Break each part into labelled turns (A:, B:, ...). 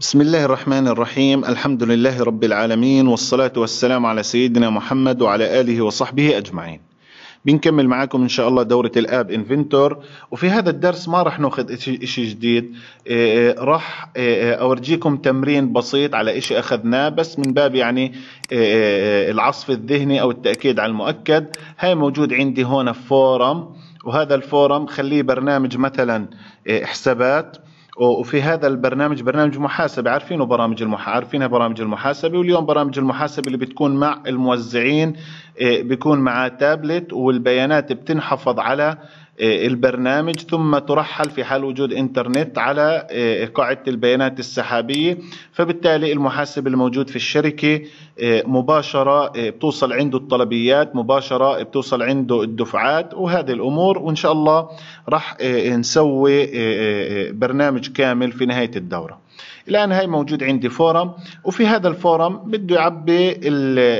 A: بسم الله الرحمن الرحيم الحمد لله رب العالمين والصلاة والسلام على سيدنا محمد وعلى آله وصحبه أجمعين بنكمل معاكم إن شاء الله دورة الآب انفنتور وفي هذا الدرس ما رح ناخذ إشي جديد رح أورجيكم تمرين بسيط على إشي أخذناه بس من باب يعني العصف الذهني أو التأكيد على المؤكد هاي موجود عندي هون في فورم وهذا الفورم خليه برنامج مثلا حسابات وفي هذا البرنامج برنامج محاسبه عارفينه برامج المح... عارفينها برامج المحاسبه واليوم برامج المحاسبه اللي بتكون مع الموزعين آه، بيكون معاه تابلت والبيانات بتنحفظ على إيه، البرنامج ثم ترحل في حال وجود انترنت على إيه، قاعدة البيانات السحابية فبالتالي المحاسب الموجود في الشركة إيه، مباشرة بتوصل عنده الطلبيات مباشرة بتوصل عنده الدفعات وهذه الأمور وإن شاء الله راح نسوي برنامج كامل في نهاية الدورة الآن هاي موجود عندي فورم وفي هذا الفورم بده يعبي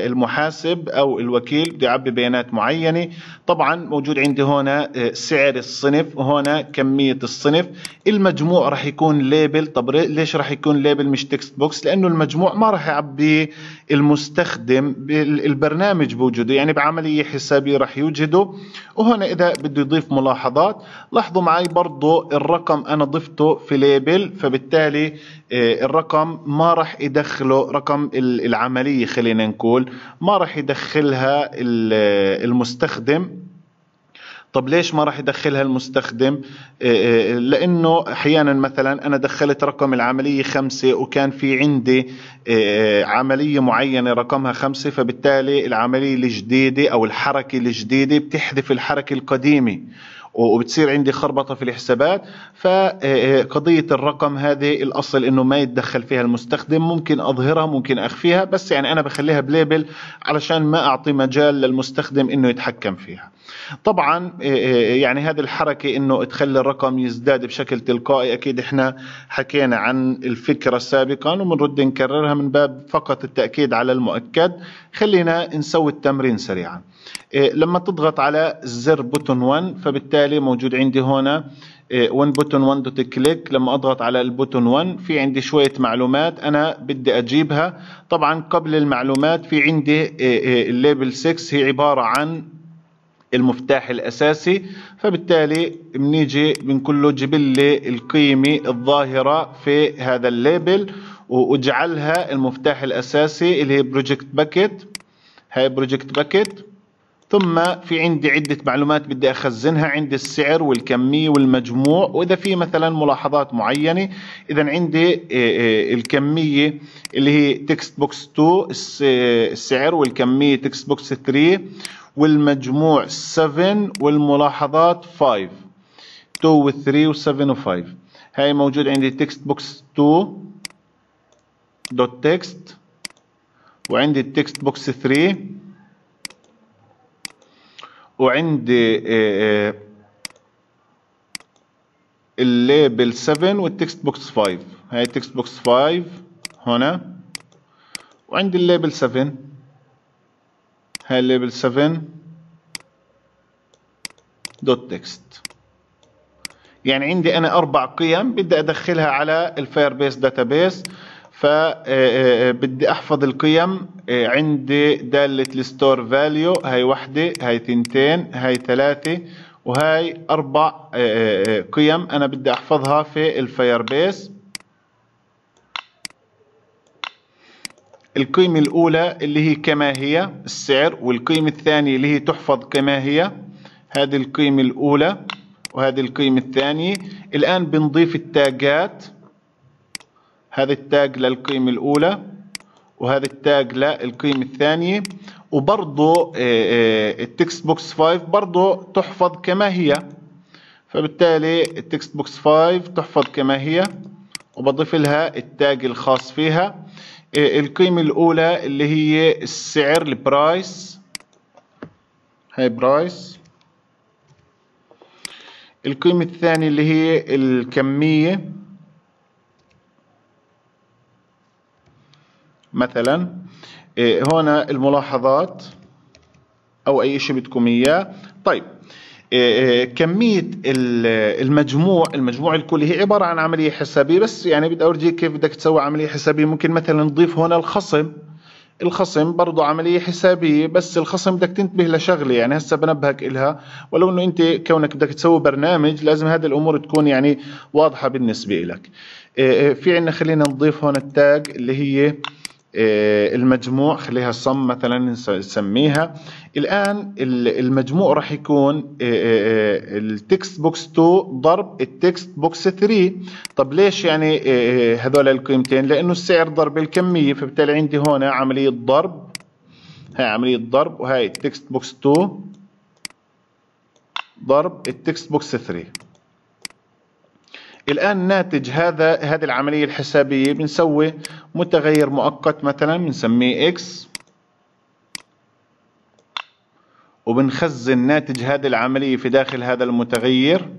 A: المحاسب أو الوكيل بده يعبي بيانات معينة طبعا موجود عندي هنا آه، سعر الصنف وهنا كمية الصنف المجموع راح يكون ليبل طب ليش راح يكون ليبل مش تكست بوكس لأنه المجموع ما راح يعبيه المستخدم البرنامج بوجوده يعني بعملية حسابية راح يوجده وهنا إذا بده يضيف ملاحظات لاحظوا معي برضه الرقم أنا ضفته في ليبل فبالتالي آه، إيه، الرقم ما راح يدخله رقم العملية خلينا نقول ما راح يدخلها المستخدم طب ليش ما راح يدخلها المستخدم إيه، إيه، لانه احيانا مثلا انا دخلت رقم العمليه خمسة وكان في عندي عمليه معينه رقمها خمسة فبالتالي العمليه الجديده او الحركه الجديده بتحذف الحركه القديمه وبتصير عندي خربطه في الحسابات فقضيه آه، آه، الرقم هذه الاصل انه ما يتدخل فيها المستخدم ممكن اظهرها ممكن اخفيها بس يعني انا بخليها بليبل علشان ما اعطي مجال للمستخدم انه يتحكم فيها طبعا آه، يعني هذه الحركه انه تخلي الرقم يزداد بشكل تلقائي اكيد احنا حكينا عن الفكره سابقا وبنرد نكررها من باب فقط التاكيد على المؤكد خلينا نسوي التمرين سريعا إيه، لما تضغط على زر بوتون 1 فبالتالي موجود عندي هنا 1 بوتون 1 دوت كليك لما اضغط على البوتون 1 في عندي شويه معلومات انا بدي اجيبها طبعا قبل المعلومات في عندي إيه، إيه، الليبل 6 هي عباره عن المفتاح الاساسي فبالتالي بنيجي بنقول له جيب لي القيمه الظاهره في هذا الليبل واجعلها المفتاح الاساسي اللي هي بروجكت باكيت هاي بروجكت باكيت ثم في عندي عدة معلومات بدي أخزنها عندي السعر والكمية والمجموع وإذا في مثلا ملاحظات معينة إذا عندي آه، آه، الكمية اللي هي تكست بوكس 2 السعر والكمية تكست بوكس 3 والمجموع 7 والملاحظات 5 2 و 3 و 7 و 5 هاي موجود عندي تكست بوكس 2 دوت تكست وعندي التكست بوكس 3 وعندي الليبل 7 والتكست بوكس 5 هاي التكست بوكس 5 هنا وعندي الليبل 7 هاي الليبل 7 دوت تكست يعني عندي انا اربع قيم بدي ادخلها على الفاير بيس داتابيس فبدي آه، آه، آه، احفظ القيم عندي دالة الستور فاليو هاي وحدة هاي تنتين هاي ثلاثة وهاي اربع قيم انا بدي احفظها في الفاير بيس القيمة الاولى اللي هي كما هي السعر والقيمة الثانية اللي هي تحفظ كما هي هذه القيمة الاولى وهذه القيمة الثانية الان بنضيف التاجات هذا التاج للقيمة الأولى وهذا التاج للقيمة الثانية وبرضه آه، آه، التكست بوكس 5 برضه تحفظ كما هي فبالتالي التكست بوكس 5 تحفظ كما هي وبضيف لها التاج الخاص فيها آه، القيمة الأولى اللي هي السعر البرايس هاي برايس القيمة الثانية اللي هي الكمية مثلا إيه، هنا الملاحظات او اي شيء بدكم اياه طيب إيه، إيه، كمية المجموع المجموع الكلي هي عبارة عن عملية حسابية بس يعني بدي أورجيك كيف بدك تسوي عملية حسابية ممكن مثلا نضيف هنا الخصم الخصم برضه عملية حسابية بس الخصم بدك تنتبه لشغلة يعني هسه بنبهك إلها ولو إنه أنت كونك بدك تسوي برنامج لازم هذه الأمور تكون يعني واضحة بالنسبة لك في عنا خلينا نضيف هون التاج اللي هي آه، المجموع خليها صم مثلا نسميها الآن المجموع راح يكون التكست بوكس 2 ضرب التكست بوكس 3 طب ليش يعني آه، آه، هذول القيمتين لأنه السعر ضرب الكمية فبالتالي عندي هون عملية ضرب هاي عملية ضرب وهي التكست بوكس 2 ضرب التكست بوكس 3 الآن ناتج هذا هذه العملية الحسابية بنسوي متغير مؤقت مثلا بنسميه إكس وبنخزن ناتج هذه العملية في داخل هذا المتغير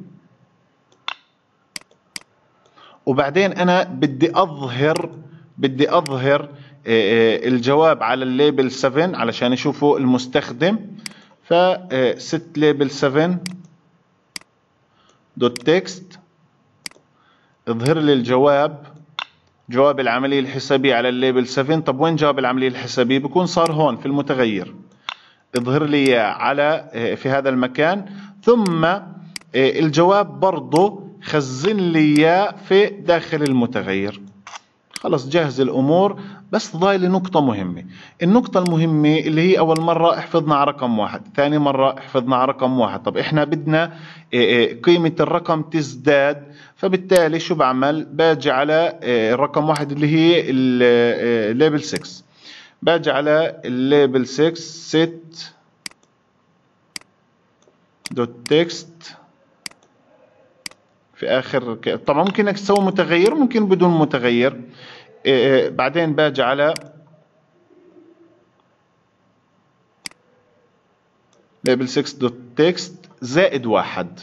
A: وبعدين أنا بدي أظهر بدي أظهر آه، آه، الجواب على الليبل 7 علشان يشوفه المستخدم ف 6 ليبل 7 دوت تكست اظهر لي الجواب جواب العملية الحسابية على الليبل 7 طب وين جواب العملية الحسابية بكون صار هون في المتغير اظهر لي على آه، في هذا المكان ثم آه، الجواب برضه خزن لي في داخل المتغير خلص جهز الأمور بس ضايل نقطة مهمة النقطة المهمة اللي هي أول مرة احفظنا على رقم واحد ثاني مرة احفظنا على رقم واحد طب إحنا بدنا آه، آه، قيمة الرقم تزداد فبالتالي شو بعمل باجي على الرقم آه، واحد اللي هي الليبل 6 باجي على الليبل 6 set دوت تكست في اخر طبعا ممكن تسوي متغير ممكن بدون متغير إيه، إيه، بعدين باجي على ليبل 6 دوت تكست زائد واحد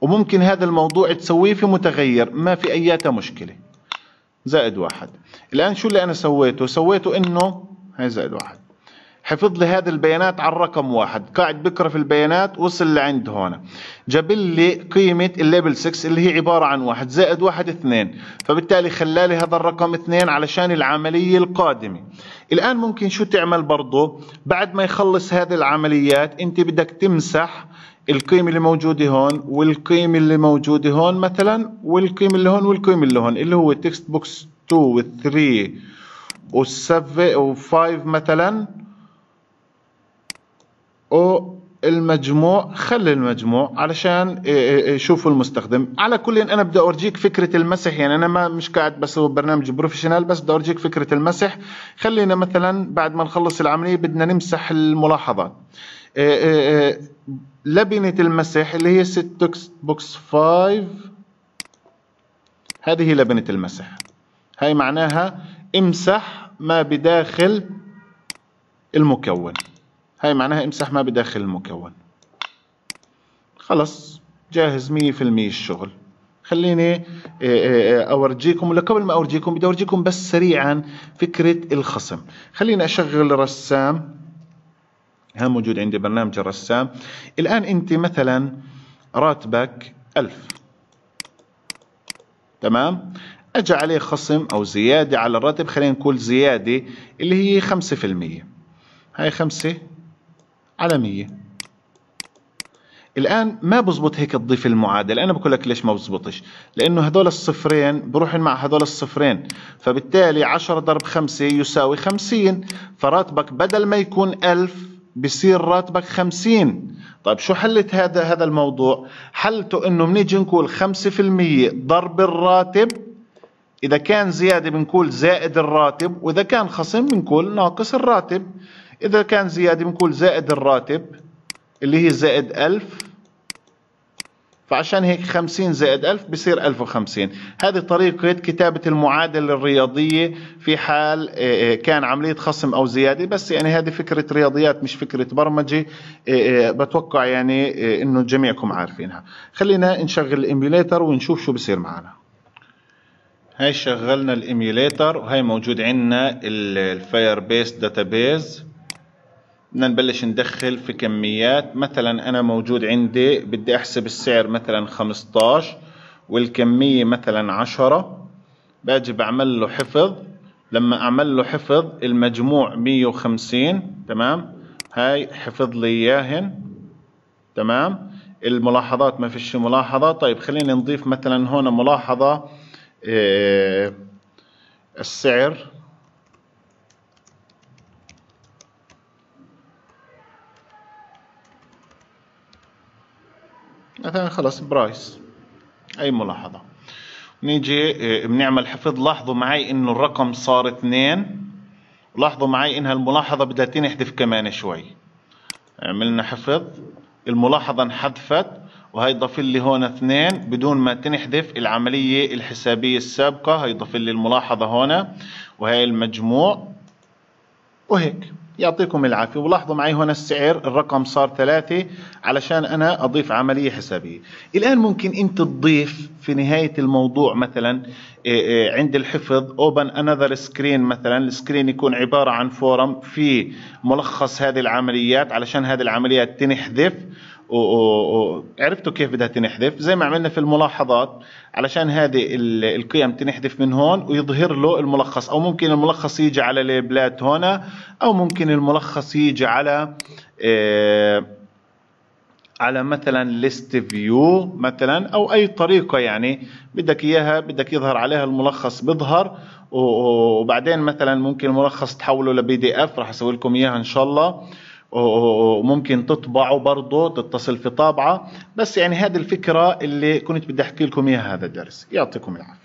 A: وممكن هذا الموضوع تسويه في متغير ما في اياتها مشكله زائد واحد الان شو اللي انا سويته سويته انه هاي زائد واحد حفظ لي هذه البيانات على الرقم واحد قاعد بقرا في البيانات وصل لعند هون جاب لي قيمة الليبل 6 اللي هي عبارة عن واحد زائد واحد اثنين فبالتالي خلالي هذا الرقم اثنين علشان العملية القادمة الآن ممكن شو تعمل برضه بعد ما يخلص هذه العمليات انت بدك تمسح القيمة اللي موجودة هون والقيمة اللي موجودة هون مثلا والقيمة اللي هون والقيمة اللي هون اللي هو تكست بوكس 2 و 3 و 7 و 5 مثلا او المجموع خلي المجموع علشان إيه، إيه، إيه، يشوفوا المستخدم على كل إن انا بدي اورجيك فكره المسح يعني انا ما مش قاعد بس برنامج بروفيشنال بس بدي اورجيك فكره المسح خلينا مثلا بعد ما نخلص العمليه بدنا نمسح الملاحظات لبنه المسح اللي هي ست توكس بوكس 5 هذه لبنه المسح هاي معناها امسح ما بداخل المكون هاي معناها امسح ما بداخل المكون خلص جاهز 100% الشغل خليني آه، آه، اورجيكم ولا قبل ما اورجيكم بدي اورجيكم بس سريعا فكره الخصم خليني اشغل رسام ها موجود عندي برنامج الرسام الان انت مثلا راتبك ألف تمام اجى عليه خصم او زياده على الراتب خلينا نقول زياده اللي هي 5% هاي 5 على 100 الآن ما بزبط هيك تضيف المعادلة أنا بقول لك ليش ما بزبطش لأنه هذول الصفرين بروحن مع هذول الصفرين فبالتالي 10 ضرب 5 يساوي 50 فراتبك بدل ما يكون 1000 بصير راتبك 50 طيب شو حلت هذا هذا الموضوع حلته انه بنيجي نقول 5% ضرب الراتب اذا كان زياده بنقول زائد الراتب واذا كان خصم بنقول ناقص الراتب إذا كان زيادة بنقول زائد الراتب اللي هي زائد 1000 فعشان هيك 50 زائد 1000 بصير 1050 هذه طريقة كتابة المعادلة الرياضية في حال آه، آه، كان عملية خصم أو زيادة بس يعني هذه فكرة رياضيات مش فكرة برمجة آه، بتوقع يعني إنه جميعكم عارفينها خلينا نشغل الإيميوليتر ونشوف شو بصير معنا هاي شغلنا الإيميوليتر وهي موجود عندنا الفاير بيس داتابيز بدنا نبلش ندخل في كميات مثلا انا موجود عندي بدي احسب السعر مثلا 15 والكمية مثلا 10 باجي بعمل له حفظ لما اعمل له حفظ المجموع 150 تمام هاي حفظ لي اياهن تمام الملاحظات ما فيش ملاحظة طيب خلينا نضيف مثلا هون ملاحظة آه، السعر مثلا خلاص برايس اي ملاحظة نيجي آه، بنعمل حفظ لاحظوا معي انه الرقم صار اثنين لاحظوا معي انها الملاحظة بدها تنحذف كمان شوي عملنا حفظ الملاحظة انحذفت وهي ضاف لي هون اثنين بدون ما تنحذف العملية الحسابية السابقة هي ضاف لي الملاحظة هون وهي المجموع وهيك يعطيكم العافية ولاحظوا معي هنا السعر الرقم صار ثلاثة علشان أنا أضيف عملية حسابية الآن ممكن أنت تضيف في نهاية الموضوع مثلا إيه، إيه، عند الحفظ open another screen مثلا السكرين يكون عبارة عن فورم في ملخص هذه العمليات علشان هذه العمليات تنحذف وعرفتوا كيف بدها تنحذف زي ما عملنا في الملاحظات علشان هذه القيم تنحذف من هون ويظهر له الملخص او ممكن الملخص يجي على البلاد هنا او ممكن الملخص يجي على آه على مثلا ليست فيو مثلا او اي طريقه يعني بدك اياها بدك يظهر عليها الملخص بيظهر وبعدين مثلا ممكن الملخص تحوله لبي دي اف راح اسوي لكم اياها ان شاء الله وممكن تطبعه برضه تتصل في طابعة بس يعني هذه الفكرة اللي كنت بدي أحكي لكم إياها هذا الدرس يعطيكم العافية